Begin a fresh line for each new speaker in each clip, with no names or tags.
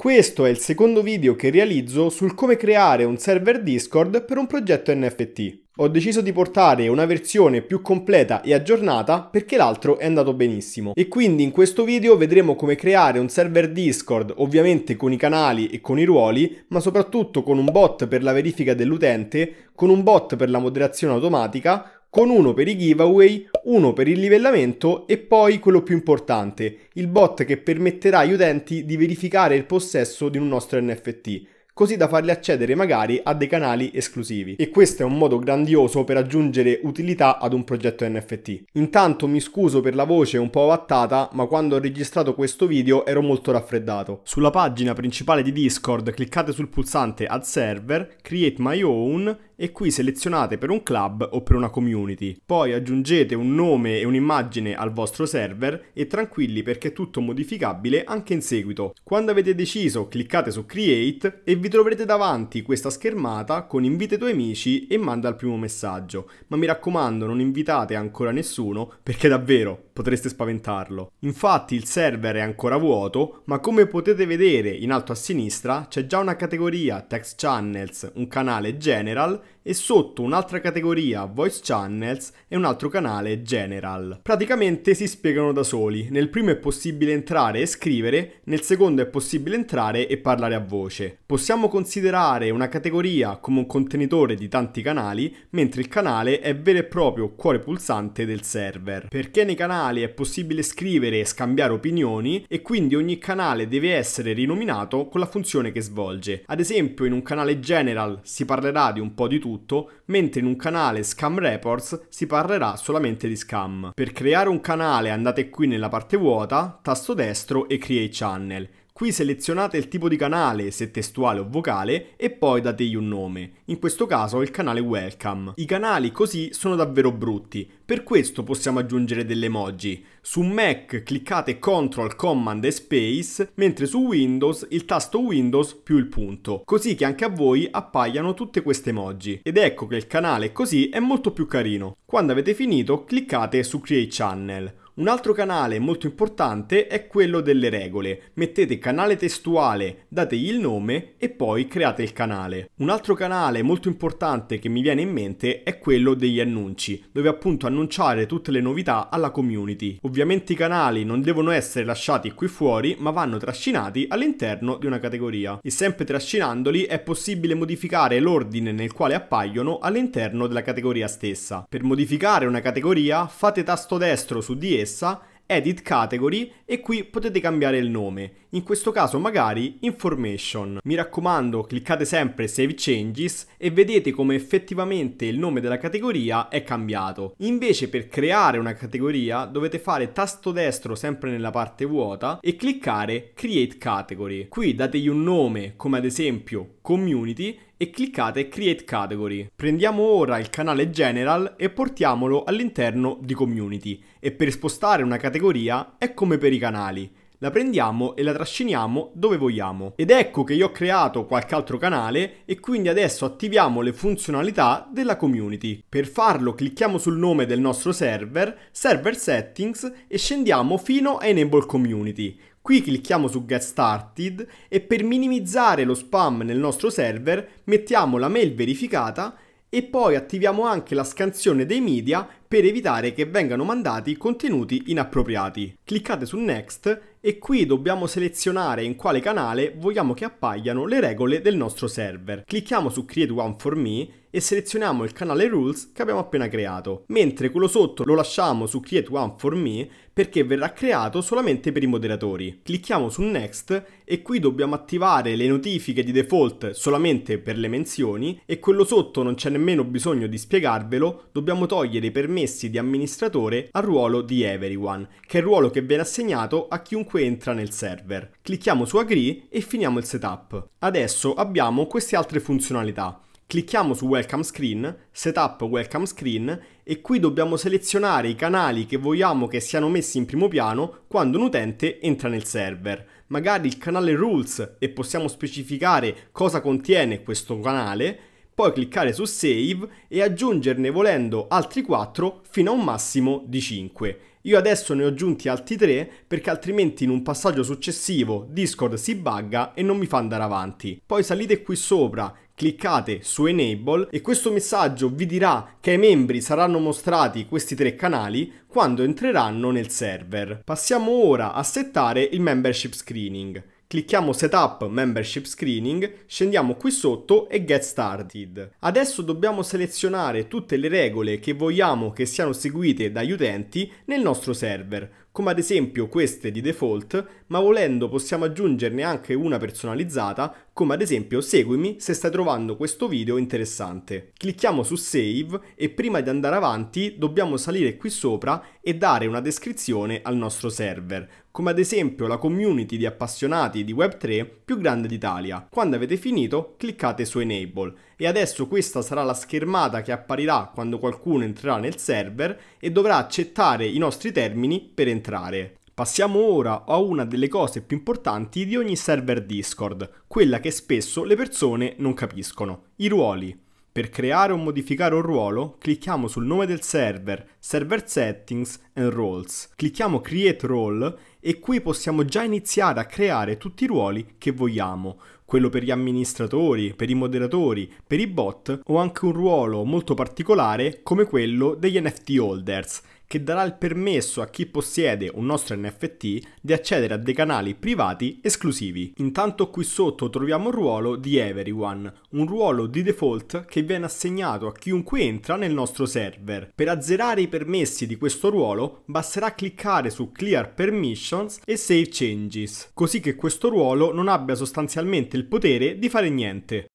Questo è il secondo video che realizzo sul come creare un server Discord per un progetto NFT. Ho deciso di portare una versione più completa e aggiornata perché l'altro è andato benissimo. E quindi in questo video vedremo come creare un server Discord, ovviamente con i canali e con i ruoli, ma soprattutto con un bot per la verifica dell'utente, con un bot per la moderazione automatica, con uno per i giveaway, uno per il livellamento e poi quello più importante, il bot che permetterà agli utenti di verificare il possesso di un nostro NFT così da farli accedere magari a dei canali esclusivi. E questo è un modo grandioso per aggiungere utilità ad un progetto NFT. Intanto mi scuso per la voce un po' avattata, ma quando ho registrato questo video ero molto raffreddato. Sulla pagina principale di Discord cliccate sul pulsante Add Server, Create My Own e qui selezionate per un club o per una community. Poi aggiungete un nome e un'immagine al vostro server e tranquilli perché è tutto modificabile anche in seguito. Quando avete deciso cliccate su Create e vi troverete davanti questa schermata con invita i tuoi amici e manda il primo messaggio. Ma mi raccomando non invitate ancora nessuno perché davvero potreste spaventarlo. Infatti il server è ancora vuoto, ma come potete vedere in alto a sinistra c'è già una categoria Text Channels, un canale General e sotto un'altra categoria Voice Channels e un altro canale General. Praticamente si spiegano da soli, nel primo è possibile entrare e scrivere, nel secondo è possibile entrare e parlare a voce. Possiamo considerare una categoria come un contenitore di tanti canali, mentre il canale è vero e proprio cuore pulsante del server, perché nei canali è possibile scrivere e scambiare opinioni e quindi ogni canale deve essere rinominato con la funzione che svolge. Ad esempio in un canale General si parlerà di un po' di tutto, tutto, mentre in un canale Scam Reports si parlerà solamente di scam. Per creare un canale andate qui nella parte vuota, tasto destro e Create Channel Qui selezionate il tipo di canale, se testuale o vocale, e poi dategli un nome, in questo caso il canale Welcome. I canali così sono davvero brutti, per questo possiamo aggiungere delle emoji. Su Mac cliccate Ctrl, Command e Space, mentre su Windows il tasto Windows più il punto, così che anche a voi appaiano tutte queste emoji. Ed ecco che il canale così è molto più carino. Quando avete finito cliccate su Create Channel. Un altro canale molto importante è quello delle regole. Mettete canale testuale, dategli il nome e poi create il canale. Un altro canale molto importante che mi viene in mente è quello degli annunci, dove appunto annunciare tutte le novità alla community. Ovviamente i canali non devono essere lasciati qui fuori, ma vanno trascinati all'interno di una categoria. E sempre trascinandoli è possibile modificare l'ordine nel quale appaiono all'interno della categoria stessa. Per modificare una categoria fate tasto destro su di essa stessa, edit category e qui potete cambiare il nome, in questo caso magari information. Mi raccomando cliccate sempre save changes e vedete come effettivamente il nome della categoria è cambiato. Invece per creare una categoria dovete fare tasto destro sempre nella parte vuota e cliccare create category. Qui dategli un nome come ad esempio community e cliccate Create Category. Prendiamo ora il canale General e portiamolo all'interno di Community e per spostare una categoria è come per i canali. La prendiamo e la trasciniamo dove vogliamo. Ed ecco che io ho creato qualche altro canale e quindi adesso attiviamo le funzionalità della community. Per farlo clicchiamo sul nome del nostro server, server settings e scendiamo fino a enable community. Qui clicchiamo su Get Started e per minimizzare lo spam nel nostro server mettiamo la mail verificata e poi attiviamo anche la scansione dei media per evitare che vengano mandati contenuti inappropriati. Cliccate su Next e qui dobbiamo selezionare in quale canale vogliamo che appaiano le regole del nostro server. Clicchiamo su Create One for Me e selezioniamo il canale Rules che abbiamo appena creato, mentre quello sotto lo lasciamo su Create One for Me perché verrà creato solamente per i moderatori. Clicchiamo su Next e qui dobbiamo attivare le notifiche di default solamente per le menzioni e quello sotto non c'è nemmeno bisogno di spiegarvelo, dobbiamo togliere i permessi di amministratore al ruolo di Everyone, che è il ruolo che viene assegnato a chiunque entra nel server. Clicchiamo su Agree e finiamo il setup. Adesso abbiamo queste altre funzionalità. Clicchiamo su Welcome Screen, Setup Welcome Screen e qui dobbiamo selezionare i canali che vogliamo che siano messi in primo piano quando un utente entra nel server. Magari il canale Rules e possiamo specificare cosa contiene questo canale, poi cliccare su Save e aggiungerne volendo altri 4 fino a un massimo di 5. Io adesso ne ho aggiunti altri 3 perché altrimenti in un passaggio successivo Discord si bugga e non mi fa andare avanti. Poi salite qui sopra, cliccate su Enable e questo messaggio vi dirà che ai membri saranno mostrati questi tre canali quando entreranno nel server. Passiamo ora a settare il membership screening. Clicchiamo Setup Membership Screening, scendiamo qui sotto e Get Started. Adesso dobbiamo selezionare tutte le regole che vogliamo che siano seguite dagli utenti nel nostro server, come ad esempio queste di default ma volendo possiamo aggiungerne anche una personalizzata, come ad esempio seguimi se stai trovando questo video interessante. Clicchiamo su save e prima di andare avanti dobbiamo salire qui sopra e dare una descrizione al nostro server, come ad esempio la community di appassionati di Web3 più grande d'Italia. Quando avete finito cliccate su Enable e adesso questa sarà la schermata che apparirà quando qualcuno entrerà nel server e dovrà accettare i nostri termini per entrare. Passiamo ora a una delle cose più importanti di ogni server Discord, quella che spesso le persone non capiscono, i ruoli. Per creare o modificare un ruolo, clicchiamo sul nome del server, Server Settings and Roles. Clicchiamo Create Role e qui possiamo già iniziare a creare tutti i ruoli che vogliamo quello per gli amministratori, per i moderatori, per i bot o anche un ruolo molto particolare come quello degli NFT holders che darà il permesso a chi possiede un nostro NFT di accedere a dei canali privati esclusivi. Intanto qui sotto troviamo il ruolo di Everyone, un ruolo di default che viene assegnato a chiunque entra nel nostro server. Per azzerare i permessi di questo ruolo basterà cliccare su Clear Permissions e Save Changes, così che questo ruolo non abbia sostanzialmente il potere di fare niente.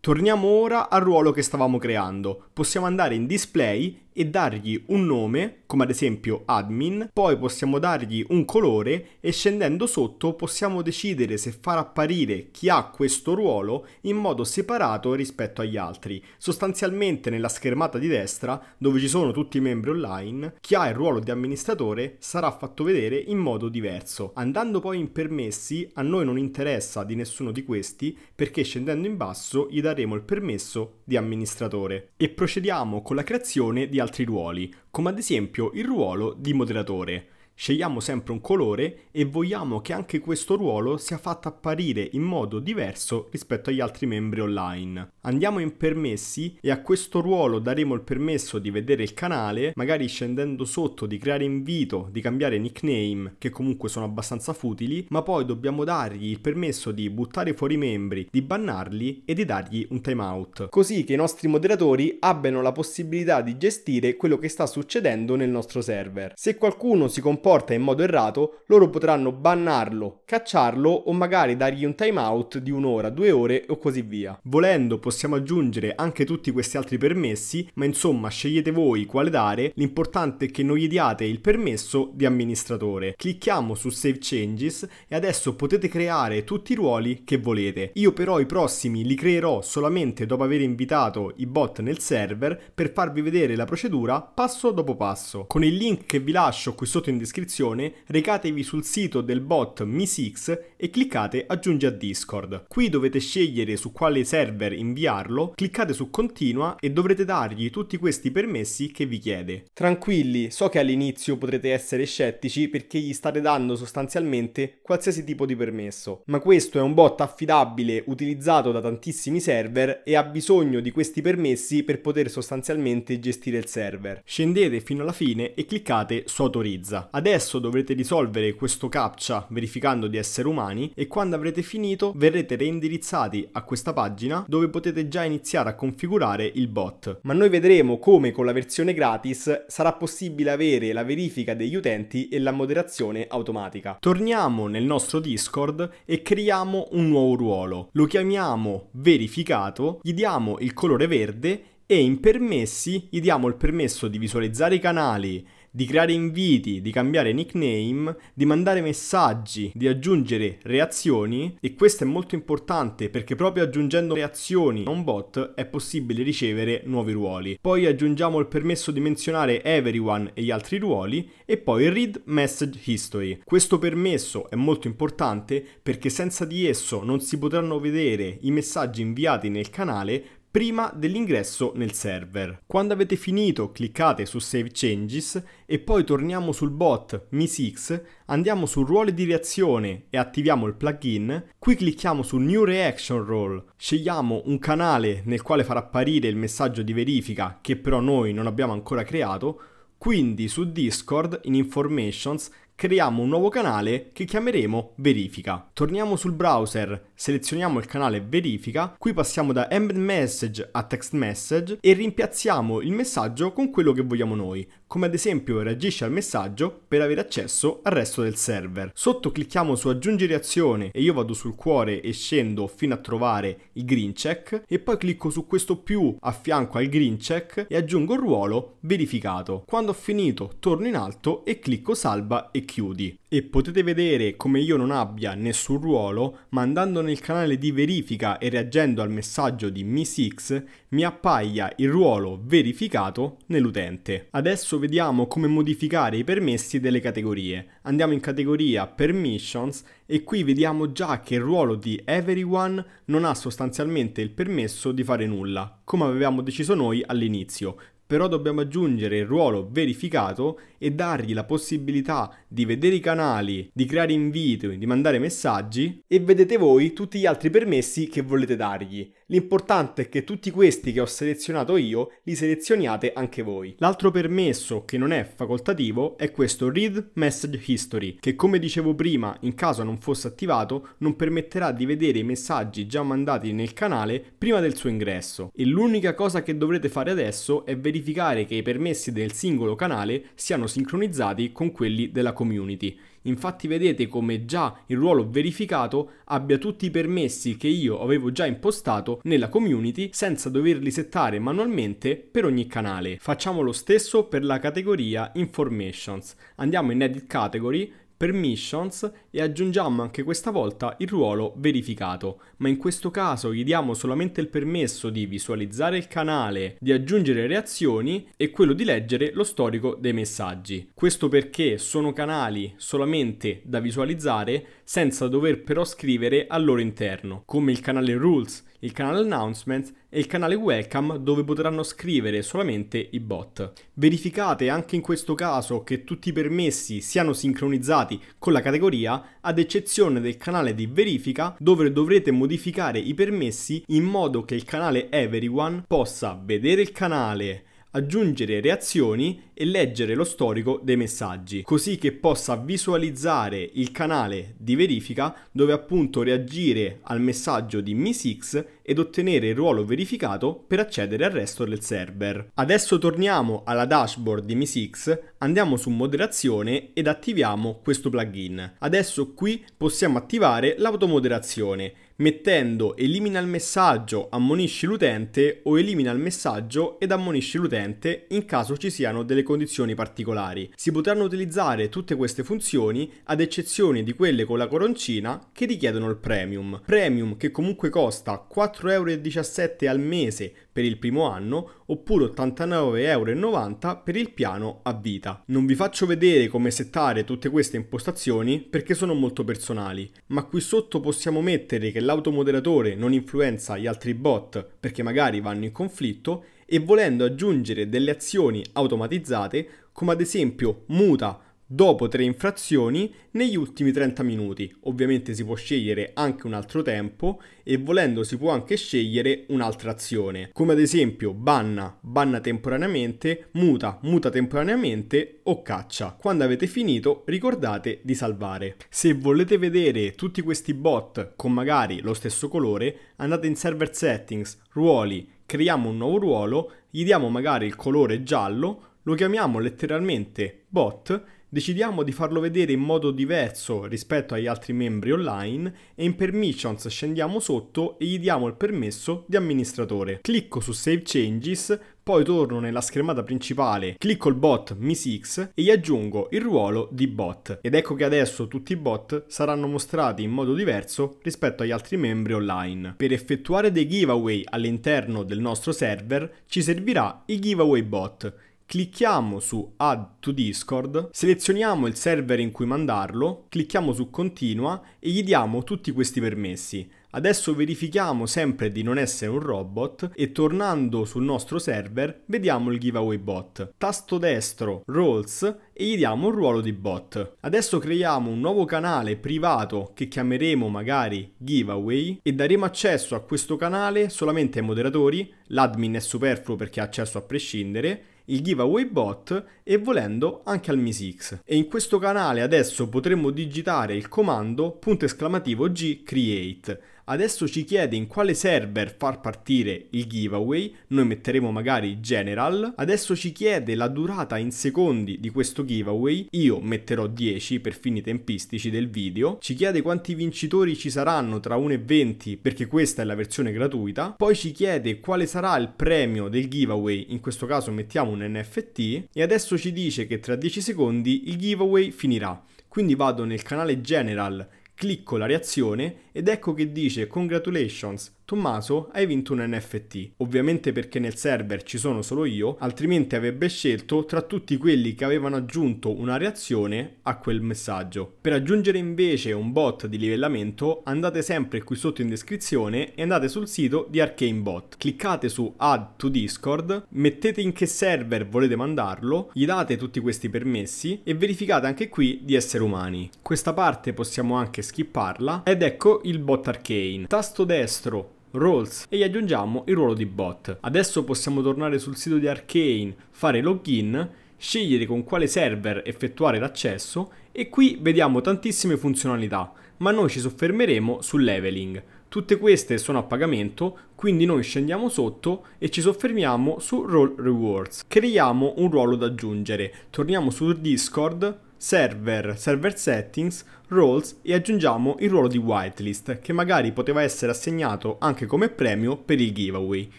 Torniamo ora al ruolo che stavamo creando. Possiamo andare in display e dargli un nome, come ad esempio admin, poi possiamo dargli un colore e scendendo sotto possiamo decidere se far apparire chi ha questo ruolo in modo separato rispetto agli altri. Sostanzialmente nella schermata di destra, dove ci sono tutti i membri online, chi ha il ruolo di amministratore sarà fatto vedere in modo diverso. Andando poi in permessi, a noi non interessa di nessuno di questi perché scendendo in basso gli daremo il permesso di amministratore e procediamo con la creazione di altri ruoli, come ad esempio il ruolo di moderatore, Scegliamo sempre un colore e vogliamo che anche questo ruolo sia fatto apparire in modo diverso rispetto agli altri membri online. Andiamo in permessi e a questo ruolo daremo il permesso di vedere il canale, magari scendendo sotto di creare invito, di cambiare nickname, che comunque sono abbastanza futili, ma poi dobbiamo dargli il permesso di buttare fuori i membri, di bannarli e di dargli un timeout, così che i nostri moderatori abbiano la possibilità di gestire quello che sta succedendo nel nostro server. Se qualcuno si comporta comporta in modo errato, loro potranno bannarlo, cacciarlo o magari dargli un time out di un'ora, due ore o così via. Volendo possiamo aggiungere anche tutti questi altri permessi, ma insomma scegliete voi quale dare, l'importante è che non gli diate il permesso di amministratore. Clicchiamo su Save Changes e adesso potete creare tutti i ruoli che volete. Io però i prossimi li creerò solamente dopo aver invitato i bot nel server per farvi vedere la procedura passo dopo passo. Con il link che vi lascio qui sotto in descrizione descrizione recatevi sul sito del bot Mi6 e cliccate aggiungi a Discord. Qui dovete scegliere su quale server inviarlo, cliccate su continua e dovrete dargli tutti questi permessi che vi chiede. Tranquilli, so che all'inizio potrete essere scettici perché gli state dando sostanzialmente qualsiasi tipo di permesso, ma questo è un bot affidabile utilizzato da tantissimi server e ha bisogno di questi permessi per poter sostanzialmente gestire il server. Scendete fino alla fine e cliccate su autorizza. Adesso dovrete risolvere questo captcha verificando di essere umani mani e quando avrete finito verrete reindirizzati a questa pagina dove potete già iniziare a configurare il bot. Ma noi vedremo come con la versione gratis sarà possibile avere la verifica degli utenti e la moderazione automatica. Torniamo nel nostro Discord e creiamo un nuovo ruolo. Lo chiamiamo verificato, gli diamo il colore verde e in permessi gli diamo il permesso di visualizzare i canali di creare inviti, di cambiare nickname, di mandare messaggi, di aggiungere reazioni e questo è molto importante perché proprio aggiungendo reazioni a un bot è possibile ricevere nuovi ruoli. Poi aggiungiamo il permesso di menzionare everyone e gli altri ruoli e poi il read message history. Questo permesso è molto importante perché senza di esso non si potranno vedere i messaggi inviati nel canale prima dell'ingresso nel server. Quando avete finito cliccate su Save Changes e poi torniamo sul bot MISX, andiamo su ruolo di reazione e attiviamo il plugin, qui clicchiamo su New Reaction Role, scegliamo un canale nel quale far apparire il messaggio di verifica che però noi non abbiamo ancora creato, quindi su Discord in Informations creiamo un nuovo canale che chiameremo verifica. Torniamo sul browser, selezioniamo il canale verifica, qui passiamo da embed message a text message e rimpiazziamo il messaggio con quello che vogliamo noi, come ad esempio reagisce al messaggio per avere accesso al resto del server. Sotto clicchiamo su aggiungi reazione e io vado sul cuore e scendo fino a trovare il green check e poi clicco su questo più a fianco al green check e aggiungo il ruolo verificato. Quando ho finito torno in alto e clicco salva e chiudi. E potete vedere come io non abbia nessun ruolo, ma andando nel canale di verifica e reagendo al messaggio di MISX mi appaia il ruolo verificato nell'utente. Adesso vediamo come modificare i permessi delle categorie. Andiamo in categoria Permissions e qui vediamo già che il ruolo di Everyone non ha sostanzialmente il permesso di fare nulla, come avevamo deciso noi all'inizio, però dobbiamo aggiungere il ruolo verificato e dargli la possibilità di vedere i canali, di creare invito, di mandare messaggi e vedete voi tutti gli altri permessi che volete dargli. L'importante è che tutti questi che ho selezionato io li selezioniate anche voi. L'altro permesso che non è facoltativo è questo Read Message History che come dicevo prima in caso non fosse attivato non permetterà di vedere i messaggi già mandati nel canale prima del suo ingresso e l'unica cosa che dovrete fare adesso è verificare che i permessi del singolo canale siano sincronizzati con quelli della community. Infatti vedete come già il ruolo verificato abbia tutti i permessi che io avevo già impostato nella community senza doverli settare manualmente per ogni canale. Facciamo lo stesso per la categoria Informations. Andiamo in Edit Category permissions e aggiungiamo anche questa volta il ruolo verificato, ma in questo caso gli diamo solamente il permesso di visualizzare il canale, di aggiungere reazioni e quello di leggere lo storico dei messaggi. Questo perché sono canali solamente da visualizzare senza dover però scrivere al loro interno, come il canale rules il canale Announcements e il canale Welcome dove potranno scrivere solamente i bot. Verificate anche in questo caso che tutti i permessi siano sincronizzati con la categoria ad eccezione del canale di verifica dove dovrete modificare i permessi in modo che il canale Everyone possa vedere il canale aggiungere reazioni e leggere lo storico dei messaggi, così che possa visualizzare il canale di verifica dove appunto reagire al messaggio di Miss X ed ottenere il ruolo verificato per accedere al resto del server. Adesso torniamo alla dashboard di Miss X, andiamo su moderazione ed attiviamo questo plugin. Adesso qui possiamo attivare l'automoderazione mettendo elimina il messaggio, ammonisci l'utente o elimina il messaggio ed ammonisci l'utente in caso ci siano delle condizioni particolari. Si potranno utilizzare tutte queste funzioni ad eccezione di quelle con la coroncina che richiedono il premium. Premium che comunque costa 4,17€ al mese per il primo anno oppure 89,90€ per il piano a vita. Non vi faccio vedere come settare tutte queste impostazioni perché sono molto personali, ma qui sotto possiamo mettere che l'automoderatore non influenza gli altri bot perché magari vanno in conflitto e volendo aggiungere delle azioni automatizzate come ad esempio muta dopo tre infrazioni negli ultimi 30 minuti. Ovviamente si può scegliere anche un altro tempo e volendo si può anche scegliere un'altra azione, come ad esempio banna, banna temporaneamente, muta, muta temporaneamente o caccia. Quando avete finito ricordate di salvare. Se volete vedere tutti questi bot con magari lo stesso colore, andate in server settings, ruoli, creiamo un nuovo ruolo, gli diamo magari il colore giallo, lo chiamiamo letteralmente bot decidiamo di farlo vedere in modo diverso rispetto agli altri membri online e in permissions scendiamo sotto e gli diamo il permesso di amministratore. Clicco su Save Changes, poi torno nella schermata principale, clicco il bot MISX e gli aggiungo il ruolo di bot. Ed ecco che adesso tutti i bot saranno mostrati in modo diverso rispetto agli altri membri online. Per effettuare dei giveaway all'interno del nostro server ci servirà il giveaway bot Clicchiamo su Add to Discord, selezioniamo il server in cui mandarlo, clicchiamo su Continua e gli diamo tutti questi permessi. Adesso verifichiamo sempre di non essere un robot e tornando sul nostro server vediamo il giveaway bot. Tasto destro Roles e gli diamo un ruolo di bot. Adesso creiamo un nuovo canale privato che chiameremo magari giveaway e daremo accesso a questo canale solamente ai moderatori, l'admin è superfluo perché ha accesso a prescindere il giveaway bot e volendo anche al MISX. E in questo canale adesso potremo digitare il comando punto esclamativo G create Adesso ci chiede in quale server far partire il giveaway, noi metteremo magari general, adesso ci chiede la durata in secondi di questo giveaway, io metterò 10 per fini tempistici del video, ci chiede quanti vincitori ci saranno tra 1 e 20 perché questa è la versione gratuita, poi ci chiede quale sarà il premio del giveaway, in questo caso mettiamo un NFT e adesso ci dice che tra 10 secondi il giveaway finirà. Quindi vado nel canale general, clicco la reazione ed ecco che dice congratulations, Tommaso hai vinto un NFT. Ovviamente perché nel server ci sono solo io, altrimenti avrebbe scelto tra tutti quelli che avevano aggiunto una reazione a quel messaggio. Per aggiungere invece un bot di livellamento andate sempre qui sotto in descrizione e andate sul sito di Arcane Bot. Cliccate su Add to Discord, mettete in che server volete mandarlo, gli date tutti questi permessi e verificate anche qui di essere umani. Questa parte possiamo anche skipparla ed ecco il bot arcane, tasto destro roles e gli aggiungiamo il ruolo di bot. Adesso possiamo tornare sul sito di Arcane, fare login, scegliere con quale server effettuare l'accesso e qui vediamo tantissime funzionalità, ma noi ci soffermeremo sul leveling. Tutte queste sono a pagamento, quindi noi scendiamo sotto e ci soffermiamo su Role Rewards. Creiamo un ruolo da aggiungere, torniamo su Discord, server, server settings, roles e aggiungiamo il ruolo di whitelist che magari poteva essere assegnato anche come premio per il giveaway.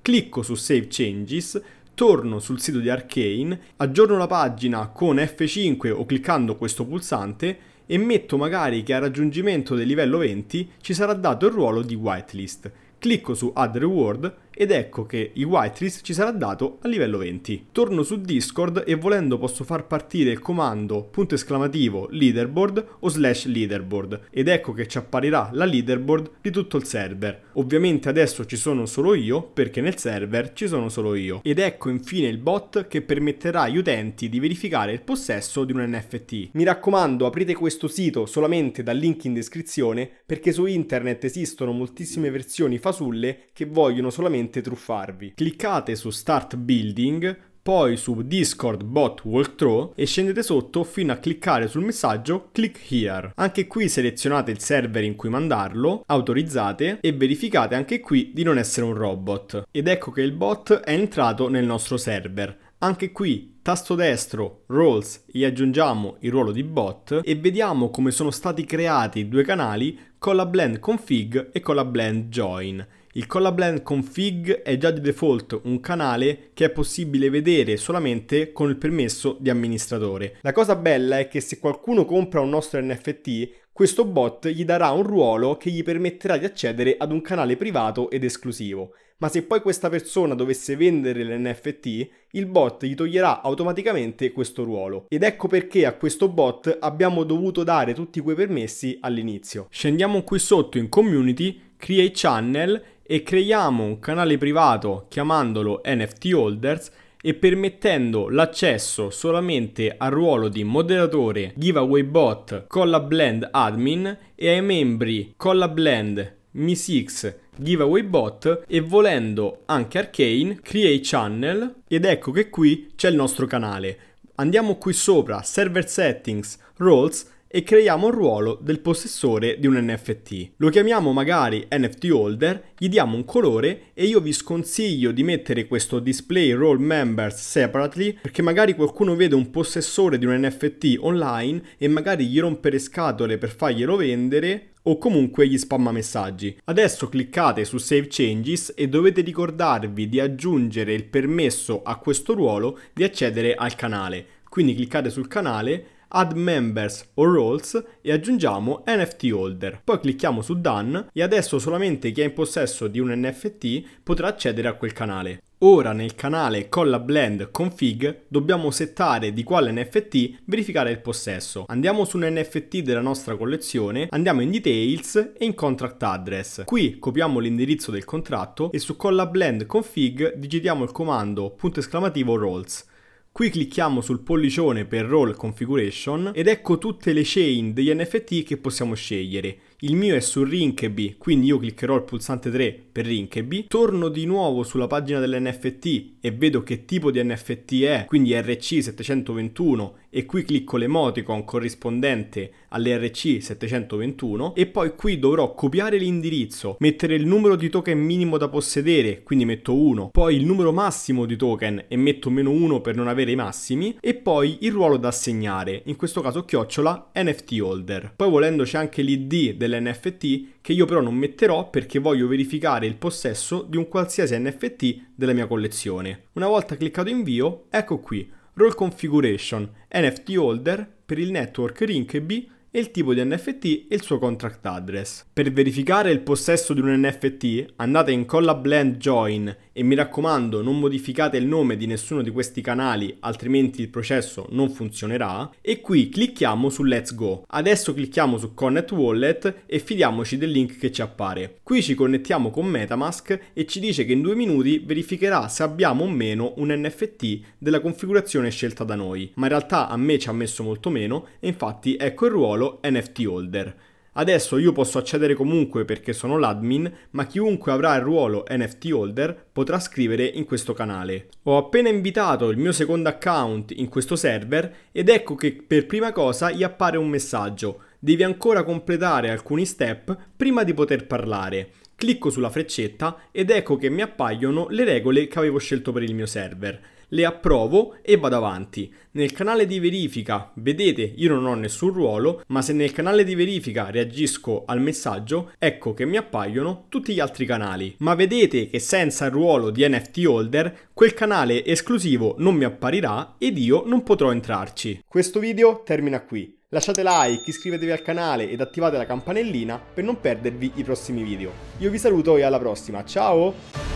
Clicco su Save Changes, torno sul sito di Arcane, aggiorno la pagina con F5 o cliccando questo pulsante e metto magari che al raggiungimento del livello 20 ci sarà dato il ruolo di whitelist. Clicco su Add Reward, ed ecco che i whitelist ci sarà dato a livello 20. Torno su Discord e volendo posso far partire il comando punto esclamativo leaderboard o slash leaderboard ed ecco che ci apparirà la leaderboard di tutto il server. Ovviamente adesso ci sono solo io perché nel server ci sono solo io. Ed ecco infine il bot che permetterà agli utenti di verificare il possesso di un NFT. Mi raccomando aprite questo sito solamente dal link in descrizione perché su internet esistono moltissime versioni fasulle che vogliono solamente facilmente truffarvi. Cliccate su Start Building, poi su Discord Bot Walkthrough e scendete sotto fino a cliccare sul messaggio Click Here. Anche qui selezionate il server in cui mandarlo, autorizzate e verificate anche qui di non essere un robot. Ed ecco che il bot è entrato nel nostro server. Anche qui, tasto destro, roles, gli aggiungiamo il ruolo di bot e vediamo come sono stati creati i due canali con la blend config e con la blend join. Il Collabland Config è già di default un canale che è possibile vedere solamente con il permesso di amministratore. La cosa bella è che se qualcuno compra un nostro NFT, questo bot gli darà un ruolo che gli permetterà di accedere ad un canale privato ed esclusivo. Ma se poi questa persona dovesse vendere l'NFT, il bot gli toglierà automaticamente questo ruolo. Ed ecco perché a questo bot abbiamo dovuto dare tutti quei permessi all'inizio. Scendiamo qui sotto in community, create channel e creiamo un canale privato chiamandolo NFT Holders e permettendo l'accesso solamente al ruolo di moderatore, giveaway bot, collablend admin e ai membri collablend, misix, giveaway bot e volendo anche arcane, create channel ed ecco che qui c'è il nostro canale. Andiamo qui sopra, server settings, roles e creiamo il ruolo del possessore di un NFT. Lo chiamiamo magari NFT holder, gli diamo un colore e io vi sconsiglio di mettere questo display role members separately perché magari qualcuno vede un possessore di un NFT online e magari gli rompe le scatole per farglielo vendere o comunque gli spamma messaggi. Adesso cliccate su Save Changes e dovete ricordarvi di aggiungere il permesso a questo ruolo di accedere al canale. Quindi cliccate sul canale add members o roles e aggiungiamo NFT holder. Poi clicchiamo su done e adesso solamente chi è in possesso di un NFT potrà accedere a quel canale. Ora nel canale Colla Blend Config dobbiamo settare di quale NFT verificare il possesso. Andiamo su un NFT della nostra collezione, andiamo in Details e in Contract Address. Qui copiamo l'indirizzo del contratto e su Colla Blend Config digitiamo il comando punto esclamativo roles. Qui clicchiamo sul pollicione per Role Configuration ed ecco tutte le chain degli NFT che possiamo scegliere il mio è su Rinkeby, quindi io cliccherò il pulsante 3 per Rinkeby, torno di nuovo sulla pagina dell'NFT e vedo che tipo di NFT è, quindi RC721 e qui clicco l'emoticon corrispondente all'RC721 e poi qui dovrò copiare l'indirizzo, mettere il numero di token minimo da possedere, quindi metto 1, poi il numero massimo di token e metto meno 1 per non avere i massimi e poi il ruolo da assegnare, in questo caso chiocciola NFT holder. Poi volendo c'è anche l'ID dell'NFT dell'NFT che io però non metterò perché voglio verificare il possesso di un qualsiasi NFT della mia collezione. Una volta cliccato invio, ecco qui, Role Configuration, NFT Holder per il network Rinkeby e il tipo di NFT e il suo contract address. Per verificare il possesso di un NFT andate in Collab Blend Join e mi raccomando non modificate il nome di nessuno di questi canali altrimenti il processo non funzionerà e qui clicchiamo su Let's Go. Adesso clicchiamo su Connect Wallet e fidiamoci del link che ci appare. Qui ci connettiamo con Metamask e ci dice che in due minuti verificherà se abbiamo o meno un NFT della configurazione scelta da noi, ma in realtà a me ci ha messo molto meno e infatti ecco il ruolo NFT Holder. Adesso io posso accedere comunque perché sono l'admin, ma chiunque avrà il ruolo NFT holder potrà scrivere in questo canale. Ho appena invitato il mio secondo account in questo server ed ecco che per prima cosa gli appare un messaggio. Devi ancora completare alcuni step prima di poter parlare. Clicco sulla freccetta ed ecco che mi appaiono le regole che avevo scelto per il mio server. Le approvo e vado avanti. Nel canale di verifica, vedete, io non ho nessun ruolo, ma se nel canale di verifica reagisco al messaggio, ecco che mi appaiono tutti gli altri canali. Ma vedete che senza il ruolo di NFT holder, quel canale esclusivo non mi apparirà ed io non potrò entrarci. Questo video termina qui. Lasciate like, iscrivetevi al canale ed attivate la campanellina per non perdervi i prossimi video. Io vi saluto e alla prossima, ciao!